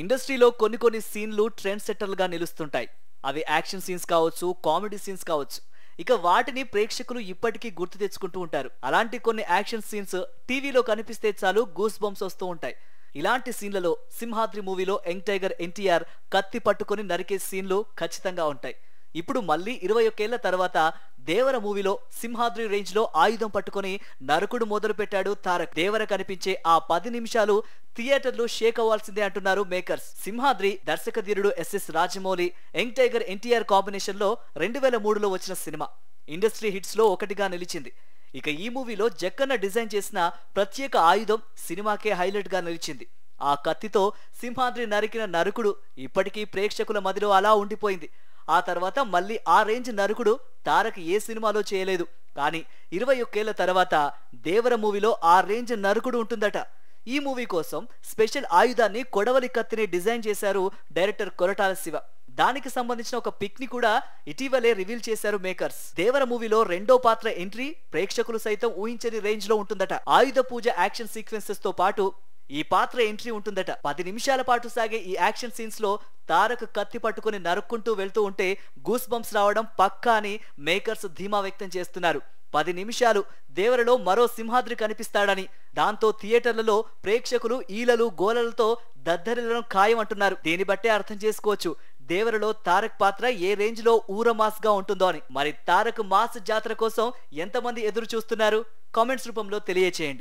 ఇండస్ట్రీలో కొన్ని కొన్ని సీన్లు ట్రెండ్ సెట్టర్లుగా నిలుస్తుంటాయి అవి యాక్షన్ సీన్స్ కావచ్చు కామెడీ సీన్స్ కావచ్చు ఇక వాటిని ప్రేక్షకులు ఇప్పటికీ గుర్తు తెచ్చుకుంటూ ఉంటారు అలాంటి కొన్ని యాక్షన్ సీన్స్ టీవీలో కనిపిస్తే చాలు గూస్ బంప్స్ వస్తూ ఉంటాయి ఇలాంటి సీన్లలో సింహాద్రి మూవీలో యంగ్ టైగర్ ఎన్టీఆర్ కత్తి పట్టుకొని నరికే సీన్లు ఖచ్చితంగా ఉంటాయి ఇప్పుడు మళ్ళీ ఇరవై ఒకేళ్ల తర్వాత దేవర మూవీలో సింహాద్రి రేంజ్ లో ఆయుధం పట్టుకుని నరకుడు మొదలు పెట్టాడు తారక్ దేవర కనిపించే ఆ పది నిమిషాలు థియేటర్లు షేక్ అవ్వాల్సిందే అంటున్నారు మేకర్స్ సింహాద్రి దర్శకధీరుడు SS Rajamouli young tiger NTR combination లో రెండు వేల మూడులో వచ్చిన సినిమా ఇండస్ట్రీ హిట్స్ లో ఒకటిగా నిలిచింది ఇక ఈ మూవీలో జక్కన్న డిజైన్ చేసిన ప్రత్యేక ఆయుధం సినిమాకే హైలైట్ గా నిలిచింది ఆ కత్తితో సింహాద్రి నరికిన నరుకుడు ఇప్పటికీ ప్రేక్షకుల మదిలో అలా ఉండిపోయింది ఆ తర్వాత మళ్ళీ ఆ రేంజ్ నరుకుడు తారక్ ఏ సినిమాలో చేయలేదు కానీ ఇరవై ఒక్కేళ్ల తర్వాత దేవర మూవీలో ఆ రేంజ్ నరుకుడు ఉంటుందట ఈ మూవీ కోసం స్పెషల్ ఆయుధాన్ని కొడవలి కత్తిని డిజైన్ చేశారు డైరెక్టర్ కొరటాల శివ దానికి సంబంధించిన ఒక పిక్ ని కూడా ఇటీవలే రివీల్ చేశారు మేకర్స్ దేవర మూవీలో రెండో పాత్ర ఎంట్రీ ప్రేక్షకులు సైతం ఊహించని రేంజ్ లో ఉంటుందట ఆయుధ పూజ యాక్షన్ సీక్వెన్సెస్ తో పాటు ఈ పాత్ర ఎంట్రీ ఉంటుందట పది నిమిషాల పాటు సాగే ఈ యాక్షన్ సీన్స్ లో తారక్ కత్తి పట్టుకుని నరుక్కుంటూ వెళ్తూ ఉంటే గూస్ బంప్స్ రావడం పక్కా అని మేకర్స్ ధీమా వ్యక్తం చేస్తున్నారు పది నిమిషాలు దేవరలో మరో సింహాద్రి కనిపిస్తాడని దాంతో థియేటర్లలో ప్రేక్షకులు ఈలలు గోలలతో దద్దరిలను ఖాయం అంటున్నారు దీన్ని బట్టే అర్థం చేసుకోవచ్చు దేవరలో తారక్ పాత్ర ఏ రేంజ్ లో మాస్ గా ఉంటుందో అని మరి తారక్ మాస్ జాతర కోసం ఎంతమంది ఎదురు చూస్తున్నారు కామెంట్స్ రూపంలో తెలియచేయండి